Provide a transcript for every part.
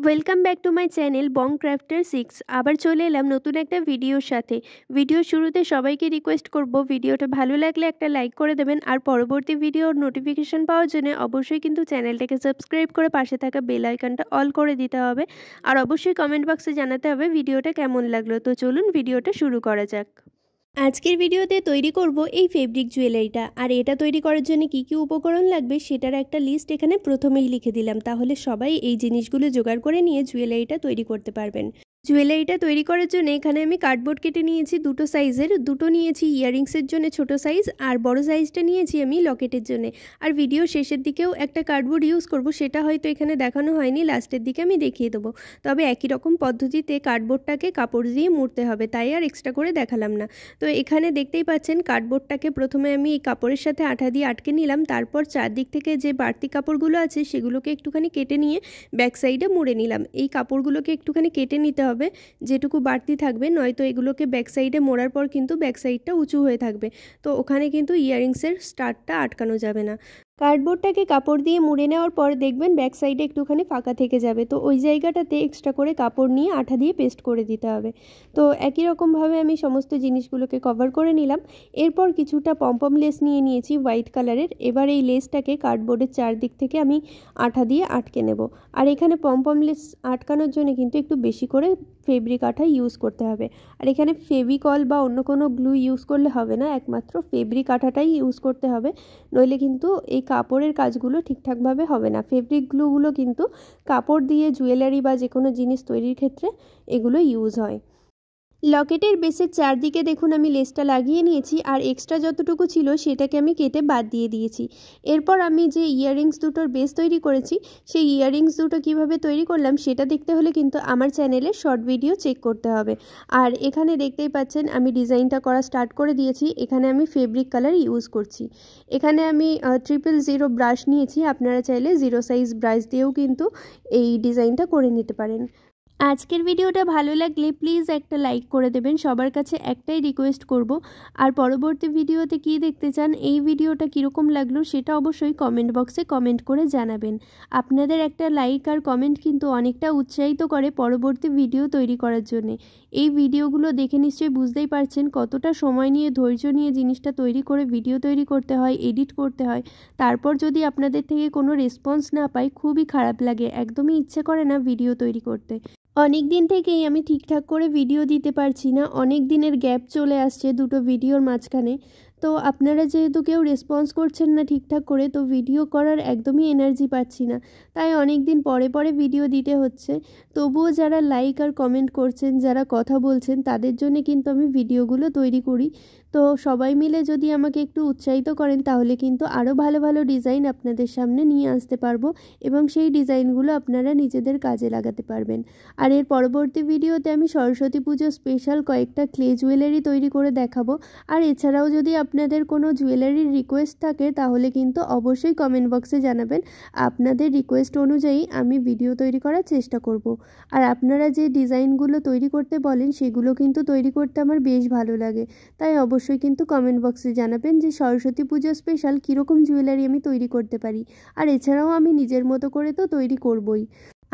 Welcome back to my channel bong crafter six আবার চলে এলাম নতুন একটা ভিডিওর সাথে ভিডিও শুরুতে সবাইকে রিকোয়েস্ট করব ভিডিওটা ভালো লাগলে একটা লাইক করে দেবেন আর পরবর্তী ভিডিওর নোটিফিকেশান পাওয়ার জন্য অবশ্যই কিন্তু চ্যানেলটাকে সাবস্ক্রাইব করে পাশে থাকা বেল আইকনটা অল করে দিতে হবে আর অবশ্যই কমেন্ট বক্সে জানাতে হবে ভিডিওটা কেমন লাগলো তো চলুন ভিডিওটা শুরু করা যাক আজকের ভিডিওতে তৈরি করব এই ফেব্রিক জুয়েলারিটা আর এটা তৈরি করার জন্য কি কি উপকরণ লাগবে সেটার একটা লিস্ট এখানে প্রথমেই লিখে দিলাম তাহলে সবাই এই জিনিসগুলো জোগাড় করে নিয়ে জুয়েলারিটা তৈরি করতে পারবেন জুয়েলারিটা তৈরি করার জন্য এখানে আমি কার্ডবোর্ড কেটে নিয়েছি দুটো সাইজের দুটো নিয়েছি ইয়াররিংসের জন্য ছোট সাইজ আর বড় সাইজটা নিয়েছি আমি লকেটের জন্য আর ভিডিও শেষের দিকেও একটা কার্ডবোর্ড ইউজ করব সেটা হয়তো এখানে দেখানো হয়নি লাস্টের দিকে আমি দেখিয়ে দেবো তবে একই রকম পদ্ধতিতে কার্ডবোর্ডটাকে কাপড় দিয়ে মুড়তে হবে তাই আর এক্সট্রা করে দেখালাম না তো এখানে দেখতেই পাচ্ছেন কার্ডবোর্ডটাকে প্রথমে আমি এই কাপড়ের সাথে আঠা দিয়ে আটকে নিলাম তারপর চারদিক থেকে যে বাড়তি কাপড়গুলো আছে সেগুলোকে একটুখানি কেটে নিয়ে ব্যাক সাইডে মুড়ে নিলাম এই কাপড়গুলোকে একটুখানি কেটে নিতে হবে হবে যেটুকু বাড়তি থাকবে নয়তো এগুলোকে ব্যাক সাইডে মোড়ার পর কিন্তু ব্যাক সাইডটা উঁচু হয়ে থাকবে তো ওখানে কিন্তু ইয়ারিংসের স্টারটা আটকানো যাবে না কার্ডবোর্ডটাকে কাপড় দিয়ে মুড়ে নেওয়ার পর দেখবেন ব্যাক সাইডে একটুখানি ফাঁকা থেকে যাবে তো ওই জায়গাটাতে এক্সট্রা করে কাপড় নিয়ে আঠা দিয়ে পেস্ট করে দিতে হবে তো একই রকমভাবে আমি সমস্ত জিনিসগুলোকে কভার করে নিলাম এরপর কিছুটা পম্পম লেস নিয়ে নিয়েছি হোয়াইট কালারের এবার এই লেসটাকে কার্ডবোর্ডের চারদিক থেকে আমি আঠা দিয়ে আটকে নেব আর এখানে পম্পম লেস আটকানোর জন্য কিন্তু একটু বেশি করে ফেব্রিক আঠা ইউজ করতে হবে আর এখানে ফেভিকল বা অন্য কোনো গ্লু ইউজ করলে হবে না একমাত্র ফেব্রিক আঠাটাই ইউজ করতে হবে নইলে কিন্তু এই কাপড়ের কাজগুলো ঠিকঠাকভাবে হবে না ফেব্রিক গ্লুগুলো কিন্তু কাপড় দিয়ে জুয়েলারি বা যে কোনো জিনিস তৈরির ক্ষেত্রে এগুলো ইউজ হয় লকেটের বেসের চারদিকে দেখুন আমি লেসটা লাগিয়ে নিয়েছি আর এক্সট্রা যতটুকু ছিল সেটাকে আমি কেটে বাদ দিয়ে দিয়েছি এরপর আমি যে ইয়াররিংস দুটোর বেস তৈরি করেছি সেই ইয়াররিংস দুটো কিভাবে তৈরি করলাম সেটা দেখতে হলে কিন্তু আমার চ্যানেলে শর্ট ভিডিও চেক করতে হবে আর এখানে দেখতেই পাচ্ছেন আমি ডিজাইনটা করা স্টার্ট করে দিয়েছি এখানে আমি ফেব্রিক কালার ইউজ করছি এখানে আমি ট্রিপল জিরো ব্রাশ নিয়েছি আপনারা চাইলে জিরো সাইজ ব্রাশ দিয়েও কিন্তু এই ডিজাইনটা করে নিতে পারেন আজকের ভিডিওটা ভালো লাগলে প্লিজ একটা লাইক করে দেবেন সবার কাছে একটাই রিকোয়েস্ট করব আর পরবর্তী ভিডিওতে কি দেখতে চান এই ভিডিওটা কীরকম লাগলো সেটা অবশ্যই কমেন্ট বক্সে কমেন্ট করে জানাবেন আপনাদের একটা লাইক আর কমেন্ট কিন্তু অনেকটা উৎসাহিত করে পরবর্তী ভিডিও তৈরি করার জন্য এই ভিডিওগুলো দেখে নিশ্চয়ই বুঝতেই পারছেন কতটা সময় নিয়ে ধৈর্য নিয়ে জিনিসটা তৈরি করে ভিডিও তৈরি করতে হয় এডিট করতে হয় তারপর যদি আপনাদের থেকে কোনো রেসপন্স না পাই খুবই খারাপ লাগে একদমই ইচ্ছে করে না ভিডিও তৈরি করতে অনেক দিন থেকেই আমি ঠিকঠাক করে ভিডিও দিতে পারছি না অনেক দিনের গ্যাপ চলে আসছে দুটো ভিডিওর মাঝখানে তো আপনারা যেহেতু কেউ রেসপন্স করছেন না ঠিকঠাক করে তো ভিডিও করার একদমই এনার্জি পাচ্ছি না তাই অনেক দিন পরে পরে ভিডিও দিতে হচ্ছে তবুও যারা লাইক আর কমেন্ট করছেন যারা কথা বলছেন তাদের জন্য কিন্তু আমি ভিডিওগুলো তৈরি করি তো সবাই মিলে যদি আমাকে একটু উৎসাহিত করেন তাহলে কিন্তু আরও ভালো ভালো ডিজাইন আপনাদের সামনে নিয়ে আসতে পারবো এবং সেই ডিজাইনগুলো আপনারা নিজেদের কাজে লাগাতে পারবেন আর এর পরবর্তী ভিডিওতে আমি সরস্বতী পুজো স্পেশাল কয়েকটা ক্লে জুয়েলারি তৈরি করে দেখাবো আর এছাড়াও যদি আপনাদের কোনো জুয়েলারির রিকোয়েস্ট থাকে তাহলে কিন্তু অবশ্যই কমেন্ট বক্সে জানাবেন আপনাদের রিকোয়েস্ট অনুযায়ী আমি ভিডিও তৈরি করার চেষ্টা করব। আর আপনারা যে ডিজাইনগুলো তৈরি করতে বলেন সেগুলো কিন্তু তৈরি করতে আমার বেশ ভালো লাগে তাই অবশ্যই অবশ্যই কিন্তু কমেন্ট বক্সে জানাবেন যে সরস্বতী পুজো স্পেশাল কীরকম জুয়েলারি আমি তৈরি করতে পারি আর এছাড়াও আমি নিজের মতো করে তো তৈরি করবই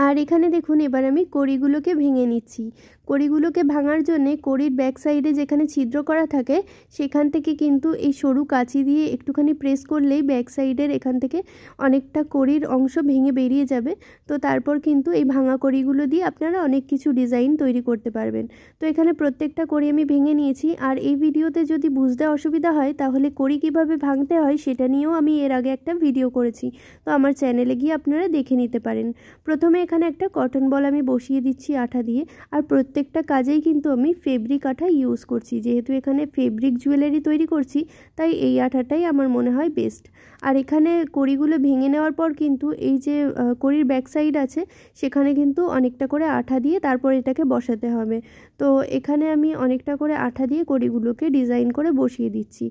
আর এখানে দেখুন এবার আমি কড়িগুলোকে ভেঙে নিচ্ছি কড়িগুলোকে ভাঙার জন্যে কড়ির ব্যাক সাইডে যেখানে ছিদ্র করা থাকে সেখান থেকে কিন্তু এই সরু কাঁচি দিয়ে একটুখানি প্রেস করলেই ব্যাক সাইডের এখান থেকে অনেকটা কড়ির অংশ ভেঙে বেরিয়ে যাবে তো তারপর কিন্তু এই ভাঙা কড়িগুলো দিয়ে আপনারা অনেক কিছু ডিজাইন তৈরি করতে পারবেন তো এখানে প্রত্যেকটা কড়ি আমি ভেঙে নিয়েছি আর এই ভিডিওতে যদি বুঝতে অসুবিধা হয় তাহলে কড়ি কিভাবে ভাঙতে হয় সেটা নিয়েও আমি এর আগে একটা ভিডিও করেছি তো আমার চ্যানেলে গিয়ে আপনারা দেখে নিতে পারেন প্রথমে এখানে একটা কটন বল আমি বসিয়ে দিচ্ছি আঠা দিয়ে আর প্রত্যেকটা কাজেই কিন্তু আমি ফেব্রিক আঠা ইউজ করছি যেহেতু এখানে ফেব্রিক জুয়েলারি তৈরি করছি তাই এই আঠাটাই আমার মনে হয় বেস্ট আর এখানে কড়িগুলো ভেঙে নেওয়ার পর কিন্তু এই যে কড়ির ব্যাক সাইড আছে সেখানে কিন্তু অনেকটা করে আঠা দিয়ে তারপর এটাকে বসাতে হবে তো এখানে আমি অনেকটা করে আঠা দিয়ে কড়িগুলোকে ডিজাইন করে বসিয়ে দিচ্ছি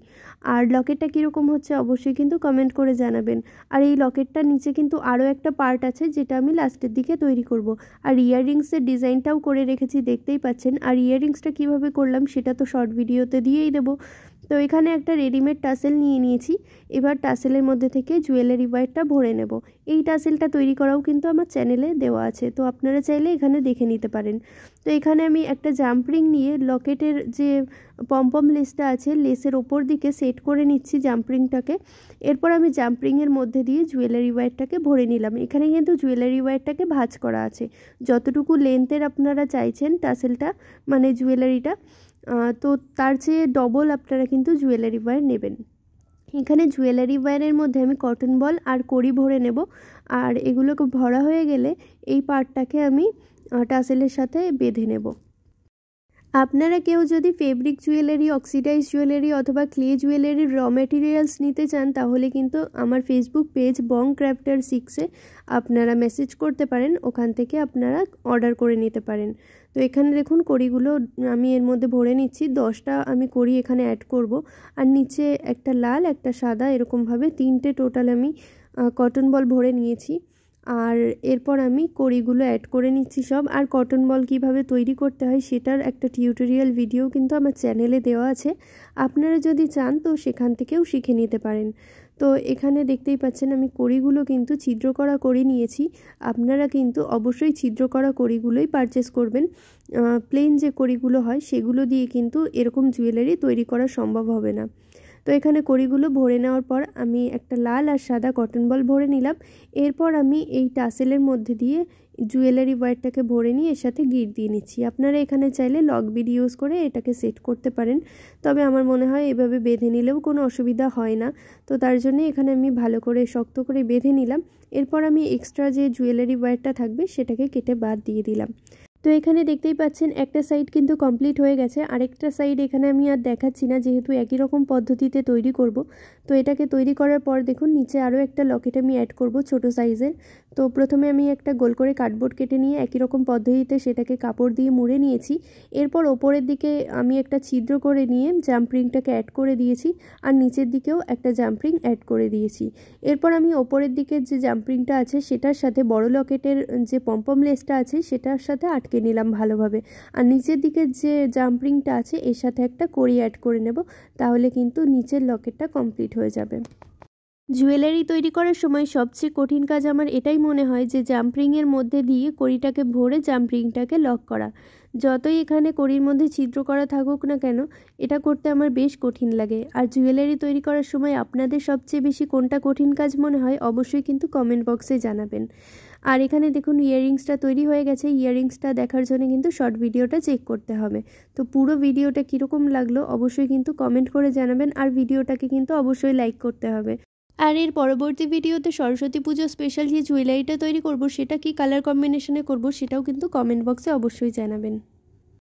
আর লকেটটা কীরকম হচ্ছে অবশ্যই কিন্তু কমেন্ট করে জানাবেন আর এই লকেটটা নিচে কিন্তু আরও একটা পার্ট আছে যেটা আমি লাস্টের দিকে থেকে তৈরি করব। আর ইয়াররিংসের ডিজাইনটাও করে রেখেছি দেখতেই পাচ্ছেন আর ইয়াররিংসটা কীভাবে করলাম সেটা তো শর্ট ভিডিওতে দিয়েই দেবো তো এখানে একটা রেডিমেড টাসেল নিয়ে নিয়েছি এবার টাসেলের মধ্যে থেকে জুয়েলারি ওয়ারটা ভরে নেব এই টাসেলটা তৈরি করাও কিন্তু আমার চ্যানেলে দেওয়া আছে তো আপনারা চাইলে এখানে দেখে নিতে পারেন তো এখানে আমি একটা জাম্পরিং নিয়ে লকেটের যে পম্পম লেসটা আছে লেসের ওপর দিকে সেট করে নিচ্ছি জাম্পরিংটাকে এরপর আমি জাম্পরিংয়ের মধ্যে দিয়ে জুয়েলারি ওয়ারটাকে ভরে নিলাম এখানে কিন্তু জুয়েলারি ওয়ারটাকে ভাঁজ করা আছে যতটুকু লেন্থের আপনারা চাইছেন টাসেলটা মানে জুয়েলারিটা তো তার চেয়ে ডবল আপনারা কিন্তু জুয়েলারি ওয়্যার নেবেন এখানে জুয়েলারি ওয়্যারের মধ্যে আমি কটন বল আর কড়ি ভরে নেব আর এগুলোকে ভরা হয়ে গেলে এই পার্টটাকে আমি টাসেলের সাথে বেঁধে নেব আপনারা কেউ যদি ফেব্রিক জুয়েলারি অক্সিডাইজ জুয়েলারি অথবা ক্লে জুয়েলারির র মেটেরিয়ালস নিতে চান তাহলে কিন্তু আমার ফেসবুক পেজ বং ক্র্যাফটার সিক্সে আপনারা মেসেজ করতে পারেন ওখান থেকে আপনারা অর্ডার করে নিতে পারেন তো এখানে দেখুন কড়িগুলো আমি এর মধ্যে ভরে নিচ্ছি দশটা আমি কড়ি এখানে অ্যাড করব আর নিচে একটা লাল একটা সাদা এরকমভাবে তিনটে টোটাল আমি কটন বল ভরে নিয়েছি আর এরপর আমি কড়িগুলো অ্যাড করে নিচ্ছি সব আর কটন বল কিভাবে তৈরি করতে হয় সেটার একটা টিউটোরিয়াল ভিডিও কিন্তু আমার চ্যানেলে দেওয়া আছে আপনারা যদি চান তো সেখান থেকেও শিখে নিতে পারেন তো এখানে দেখতেই পাচ্ছেন আমি কড়িগুলো কিন্তু ছিদ্র করা করে নিয়েছি আপনারা কিন্তু অবশ্যই ছিদ্র করা কড়িগুলোই পারচেস করবেন প্লেন যে কড়িগুলো হয় সেগুলো দিয়ে কিন্তু এরকম জুয়েলারি তৈরি করা সম্ভব হবে না তো এখানে কড়িগুলো ভরে নেওয়ার পর আমি একটা লাল আর সাদা কটন বল ভরে নিলাম এরপর আমি এই টাসেলের মধ্যে দিয়ে জুয়েলারি ওয়্যারটাকে ভরে নিয়ে এর সাথে গিট দিয়ে নিচ্ছি আপনারা এখানে চাইলে লক বিড ইউজ করে এটাকে সেট করতে পারেন তবে আমার মনে হয় এভাবে বেঁধে নিলেও কোনো অসুবিধা হয় না তো তার জন্য এখানে আমি ভালো করে শক্ত করে বেঁধে নিলাম এরপর আমি এক্সট্রা যে জুয়েলারি ওয়্যারটা থাকবে সেটাকে কেটে বাদ দিয়ে দিলাম তো এখানে দেখতেই পাচ্ছেন একটা সাইড কিন্তু কমপ্লিট হয়ে গেছে আরেকটা সাইড এখানে আমি আর দেখাচ্ছি না যেহেতু একই রকম পদ্ধতিতে তৈরি করব তো এটাকে তৈরি করার পর দেখুন নিচে আরও একটা লকেট আমি অ্যাড করব ছোট সাইজের তো প্রথমে আমি একটা গোল করে কার্ডবোর্ড কেটে নিয়ে একই রকম পদ্ধতিতে সেটাকে কাপড় দিয়ে মুড়ে নিয়েছি এরপর ওপরের দিকে আমি একটা ছিদ্র করে নিয়ে জাম্পরিংটাকে অ্যাড করে দিয়েছি আর নিচের দিকেও একটা জাম্পরিং অ্যাড করে দিয়েছি এরপর আমি ওপরের দিকের যে জাম্পরিংটা আছে সেটার সাথে বড় লকেটের যে পম্পম লেসটা আছে সেটার সাথে আটকে নিলাম ভালোভাবে আর নিচের দিকের যে জাম্পরিংটা আছে এর সাথে একটা কড়ি অ্যাড করে নেব তাহলে কিন্তু নিচের লকেটটা কমপ্লিট হয়ে যাবে জুয়েলারি তৈরি করার সময় সবচেয়ে কঠিন কাজ আমার এটাই মনে হয় যে জাম্পরিংয়ের মধ্যে দিয়ে কড়িটাকে ভরে জাম্পরিংটাকে লক করা যতই এখানে কড়ির মধ্যে ছিদ্র করা থাকুক না কেন এটা করতে আমার বেশ কঠিন লাগে আর জুয়েলারি তৈরি করার সময় আপনাদের সবচেয়ে বেশি কোনটা কঠিন কাজ মনে হয় অবশ্যই কিন্তু কমেন্ট বক্সে জানাবেন আর এখানে দেখুন ইয়াররিংসটা তৈরি হয়ে গেছে ইয়াররিংসটা দেখার জন্য কিন্তু শর্ট ভিডিওটা চেক করতে হবে তো পুরো ভিডিওটা কীরকম লাগলো অবশ্যই কিন্তু কমেন্ট করে জানাবেন আর ভিডিওটাকে কিন্তু অবশ্যই লাইক করতে হবে আর এর পরবর্তী ভিডিওতে সরস্বতী পুজো স্পেশাল যে জুয়েলারিটা তৈরি করব সেটা কি কালার কম্বিনেশনে করব সেটাও কিন্তু কমেন্ট বক্সে অবশ্যই জানাবেন